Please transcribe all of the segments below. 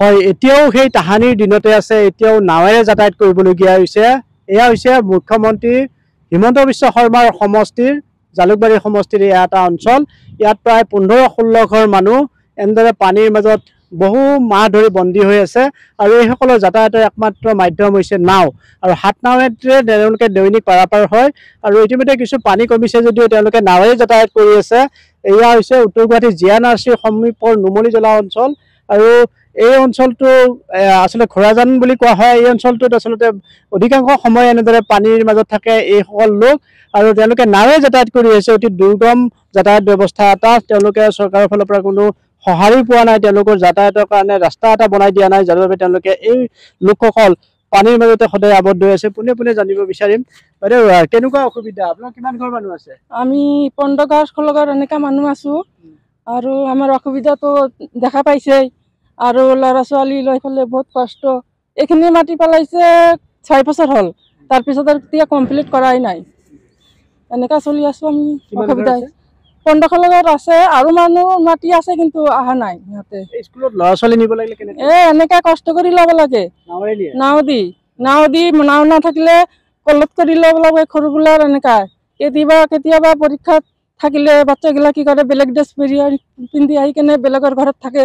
হয় এতিয়াও সেই তাহানিৰ দিনতে আছে এতিয়াও নাৱেৰে যাতায়াত কৰিবলগীয়া হৈছে এয়া হৈছে মুখ্যমন্ত্ৰী হিমন্ত বিশ্ব শৰ্মাৰ সমষ্টিৰ জালুকবাৰী সমষ্টিৰ এয়া এটা অঞ্চল ইয়াত প্ৰায় পোন্ধৰ ষোল্ল ঘৰ মানুহ এনেদৰে পানীৰ মাজত বহু মাহ ধৰি বন্দী হৈ আছে আৰু এইসকলৰ যাতায়াতৰ একমাত্ৰ মাধ্যম হৈছে নাও আৰু হাত নাৱেৰে তেওঁলোকে দৈনিক পাৰাপাৰ হয় আৰু ইতিমধ্যে কিছু পানী কমিছে যদিও তেওঁলোকে নাৱেৰে যাতায়াত কৰি আছে এয়া হৈছে উত্তৰ গুৱাহাটী জিয়ানাৰ্চিৰ সমীপৰ নুমলি জলা অঞ্চল আৰু এই অঞ্চলটো আচলতে ঘোঁৰাজান বুলি কোৱা হয় এই অঞ্চলটোত আচলতে অধিকাংশ সময় এনেদৰে পানীৰ মাজত থাকে এইসকল লোক আৰু তেওঁলোকে নাৱে যাতায়াত কৰি আহিছে অতি দুৰ্গম যাতায়াত ব্যৱস্থা এটা তেওঁলোকে চৰকাৰৰ ফালৰ পৰা কোনো সঁহাৰি পোৱা নাই তেওঁলোকৰ যাতায়াতৰ কাৰণে ৰাস্তা এটা বনাই দিয়া নাই যাৰ বাবে তেওঁলোকে এই লোকসকল পানীৰ মাজতে সদায় আবদ্ধ হৈ আছে পোনে পোনে জানিব বিচাৰিম বাইদেউ কেনেকুৱা অসুবিধা আপোনাৰ কিমান ঘৰ মানুহ আছে আমি পণ্ডগাঁও স্কুলৰ এনেকুৱা মানুহ আছো আৰু আমাৰ অসুবিধাটো দেখা পাইছেই আৰু ল'ৰা ছোৱালী লৈ ফেলে বহুত কষ্ট এইখিনি মাটি পেলাইছে ছয় বছৰ হ'ল তাৰপিছত আৰু এতিয়া কমপ্লিট কৰাই নাই এনেকুৱা চলি আছোঁ আমি অসুবিধাই পোন্ধৰশ লগত আছে আৰু মানুহ মাটি আছে কিন্তু অহা নাই সিহঁতে ল'ৰা ছোৱালী নিব লাগে এই এনেকৈ কষ্ট কৰি ল'ব লাগে নাও দি নাও দি নাও নাথাকিলে কলত কৰি ল'ব লাগে সৰুবিলাক এনেকুৱা কেতিয়াবা কেতিয়াবা পৰীক্ষাত থাকিলে বাচ্চাগিলা কি কৰে বেলেগ ড্ৰেছ পিন্ধি আহি পিন্ধি আহি কেনে বেলেগৰ ঘৰত থাকে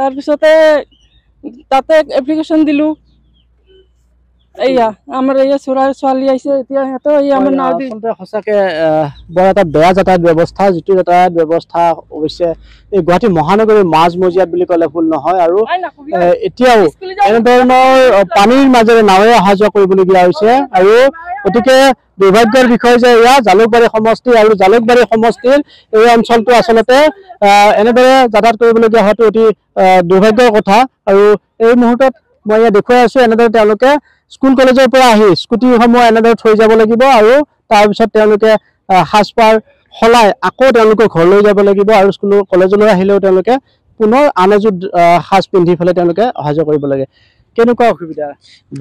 তাৰপিছতে তাতে এপ্লিকেশ্যন দিলোঁ এইয়া সঁচাকে বৰ এটা বেয়া যাতায়াত ব্যৱস্থা যিটো যাতায়াত ব্যৱস্থা অৱশ্যে এই গুৱাহাটী মহানগৰীৰ মাজমজিয়াত বুলি ক'লে ভুল নহয় আৰু এতিয়াও এনেধৰণৰ পানীৰ মাজেৰে নাৱে অহা যোৱা কৰিবলগীয়া হৈছে আৰু গতিকে দুৰ্ভাগ্যৰ বিষয় যে এয়া জালুকবাৰী সমষ্টি আৰু জালুকবাৰী সমষ্টিৰ এই অঞ্চলটো আচলতে এনেদৰে যাতায়াত কৰিবলগীয়া হোৱাটো অতি দুৰ্ভাগ্যৰ কথা আৰু এই মুহূৰ্তত মই ইয়াত দেখুৱাই আছোঁ এনেদৰে তেওঁলোকে স্কুল কলেজৰ পৰা আহি স্কুটিসমূহ এনেদৰে থৈ যাব লাগিব আৰু তাৰপিছত তেওঁলোকে সাজপাৰ সলাই আকৌ তেওঁলোকক ঘৰলৈ যাব লাগিব আৰু স্কুল কলেজলৈ আহিলেও তেওঁলোকে পুনৰ আন এযোৰ সাজ পিন্ধি পেলাই তেওঁলোকে অহা যোৱা কৰিব লাগে কেনেকুৱা অসুবিধা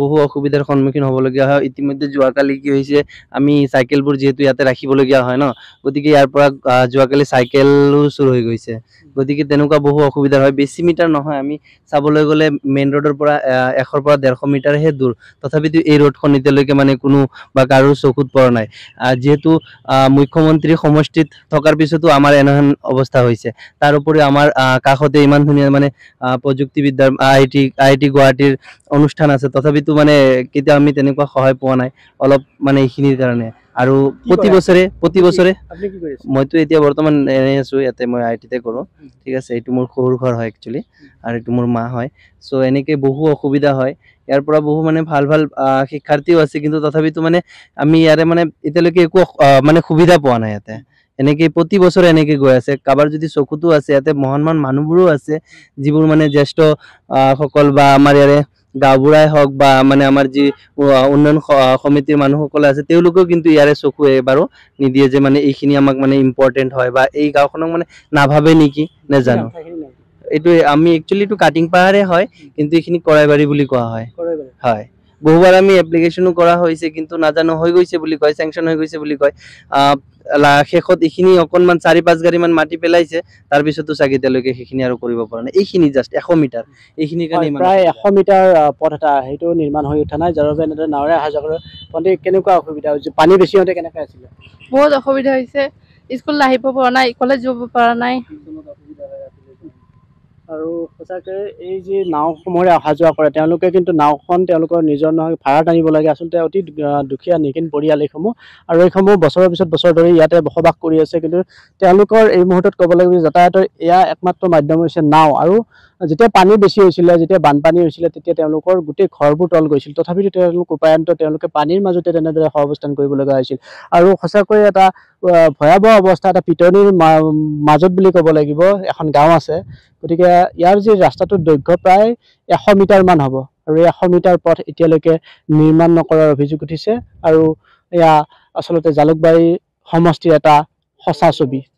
বহু অসুবিধাৰ সন্মুখীন হ'বলগীয়া হয় ইতিমধ্যে যোৱাকালি কি হৈছে আমি চাইকেলবোৰ যিহেতু ইয়াতে ৰাখিবলগীয়া হয় ন গতিকে ইয়াৰ পৰা যোৱাকালি চাইকেলো চুৰ হৈ গৈছে গতিকে তেনেকুৱা বহু অসুবিধা হয় বেছি মিটাৰ নহয় আমি চাবলৈ গ'লে মেইন ৰোডৰ পৰা এশৰ পৰা ডেৰশ মিটাৰহে দূৰ তথাপিতো এই ৰোডখন এতিয়ালৈকে মানে কোনো বা কাৰো চকুত পৰা নাই যিহেতু মুখ্যমন্ত্ৰী সমষ্টিত থকাৰ পিছতো আমাৰ এনেহেন অৱস্থা হৈছে তাৰ তাৰোপৰি আমাৰ কাষতে ইমান ধুনীয়া মানে প্ৰযুক্তিবিদ্যাৰ আই টি আই টি গুৱাহাটীৰ অনুষ্ঠান আছে তথাপিতো মানে কেতিয়াও আমি তেনেকুৱা সহায় পোৱা নাই অলপ মানে এইখিনিৰ কাৰণে আৰু প্ৰতি বছৰে প্ৰতি বছৰে মইতো এতিয়া বৰ্তমান এনেই আছোঁ ইয়াতে মই আই টিতে কৰোঁ ঠিক আছে এইটো মোৰ সৰু ঘৰ হয় একচুৱেলি আৰু এইটো মোৰ মা হয় চ' এনেকৈ বহু অসুবিধা হয় ইয়াৰ পৰা বহু মানে ভাল ভাল শিক্ষাৰ্থীও আছে কিন্তু তথাপিতো মানে আমি ইয়াৰে মানে এতিয়ালৈকে একো মানে সুবিধা পোৱা নাই ইয়াতে এনেকৈ প্ৰতি বছৰে এনেকৈ গৈ আছে কাৰোবাৰ যদি চকুতো আছে ইয়াতে মহান মহান মানুহবোৰো আছে যিবোৰ মানে জ্যেষ্ঠসকল বা আমাৰ ইয়াৰে গাঁওবুঢ়াই হওক বা মানে আমাৰ যি উন্নয়ন সমিতিৰ মানুহসকলে আছে তেওঁলোকেও কিন্তু ইয়াৰে চকুৱে বাৰু নিদিয়ে যে মানে এইখিনি আমাক মানে ইম্পৰ্টেণ্ট হয় বা এই গাঁওখনক মানে নাভাবে নেকি নাজানো এইটো আমি একচুৱেলিটো কাটিং পাহাৰে হয় কিন্তু এইখিনি কৰাইবাৰী বুলি কোৱা হয় হয় বহুবার আমি এপ্লিকেশনও করা হয়েছে কিন্তু না হয়ে গেছে বলে কয় স্যাংশন হয়ে গেছে বলে কয় শেষত এখিনি অকনমান চারি পাঁচ গাড়িমান মাটি পেলাইছে তার পিছতো চাগে তেলকে সেখানে আর করব পারা এইখানে জাস্ট এশ মিটার এইখানে প্রায় এশ মিটার পথ এটা সেইটো নির্মাণ হয়ে উঠা নাই যার বাবে এনেদরে নাওরে অহা যাওয়া পন্টি কেনেকুৱা অসুবিধা হয়েছে পানি বেশি হতে কেনেকে আছিল বহুত অসুবিধা হয়েছে স্কুল আহিব পৰা নাই কলেজ যাব পৰা নাই আৰু সঁচাকৈ এই যি নাওসমূহৰে অহা যোৱা কৰে তেওঁলোকে কিন্তু নাওখন তেওঁলোকৰ নিজৰ নহয় ভাড়াত আনিব লাগে আচলতে অতি দুখীয়া নিকিন পৰিয়াল এইসমূহ আৰু এইসমূহ বছৰৰ পিছত বছৰ ধৰি ইয়াতে বসবাস কৰি আছে কিন্তু তেওঁলোকৰ এই মুহূৰ্তত ক'ব লাগিব যে যাতায়াতৰ এয়া একমাত্ৰ মাধ্যম হৈছে নাও আৰু যেতিয়া পানী বেছি হৈছিলে যেতিয়া বানপানী হৈছিলে তেতিয়া তেওঁলোকৰ গোটেই ঘৰবোৰ তল গৈছিল তথাপিতো তেওঁলোক উপায়ন্ত তেওঁলোকে পানীৰ মাজতে তেনেদৰে সহ কৰিব লগা হৈছিল আৰু সঁচাকৈ এটা ভয়াৱহ অৱস্থা এটা পিতনিৰ মাজত বুলি ক'ব লাগিব এখন গাঁও আছে গতিকে ইয়াৰ যি ৰাস্তাটোৰ দৈৰ্ঘ্য প্ৰায় এশ মিটাৰমান হ'ব আৰু এই এশ মিটাৰ পথ এতিয়ালৈকে নিৰ্মাণ নকৰাৰ অভিযোগ উঠিছে আৰু এয়া আচলতে জালুকবাৰী সমষ্টিৰ এটা সঁচা ছবি